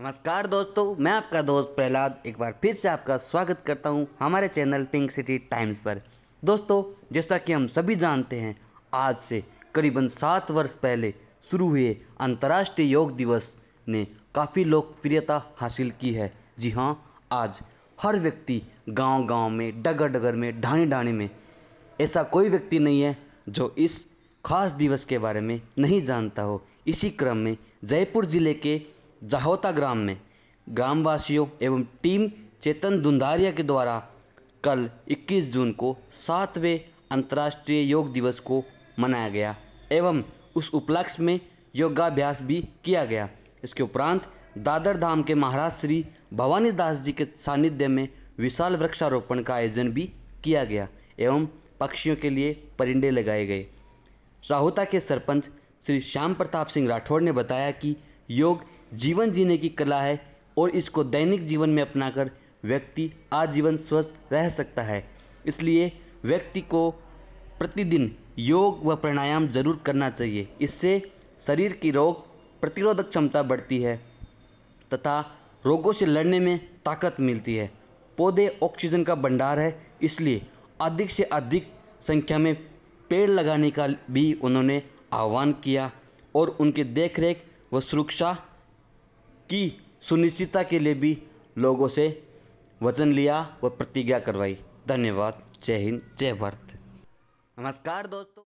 नमस्कार दोस्तों मैं आपका दोस्त प्रहलाद एक बार फिर से आपका स्वागत करता हूं हमारे चैनल पिंक सिटी टाइम्स पर दोस्तों जैसा कि हम सभी जानते हैं आज से करीबन सात वर्ष पहले शुरू हुए अंतर्राष्ट्रीय योग दिवस ने काफ़ी लोकप्रियता हासिल की है जी हाँ आज हर व्यक्ति गांव-गांव में डगर डगर में ढाणी ढाणी में ऐसा कोई व्यक्ति नहीं है जो इस खास दिवस के बारे में नहीं जानता हो इसी क्रम में जयपुर ज़िले के जाहोता ग्राम में ग्रामवासियों एवं टीम चेतन दुंदारिया के द्वारा कल 21 जून को सातवें अंतर्राष्ट्रीय योग दिवस को मनाया गया एवं उस उपलक्ष्य में योगाभ्यास भी किया गया इसके उपरांत दादर धाम के महाराज श्री भवानी दास जी के सानिध्य में विशाल वृक्षारोपण का आयोजन भी किया गया एवं पक्षियों के लिए परिंडे लगाए गए साहोता के सरपंच श्री श्याम प्रताप सिंह राठौड़ ने बताया कि योग जीवन जीने की कला है और इसको दैनिक जीवन में अपनाकर व्यक्ति आजीवन स्वस्थ रह सकता है इसलिए व्यक्ति को प्रतिदिन योग व प्राणायाम जरूर करना चाहिए इससे शरीर की रोग प्रतिरोधक क्षमता बढ़ती है तथा रोगों से लड़ने में ताकत मिलती है पौधे ऑक्सीजन का भंडार है इसलिए अधिक से अधिक संख्या में पेड़ लगाने का भी उन्होंने आह्वान किया और उनके देखरेख व सुरक्षा की सुनिश्चितता के लिए भी लोगों से वचन लिया व प्रतिज्ञा करवाई धन्यवाद जय हिंद जय भारत नमस्कार दोस्तों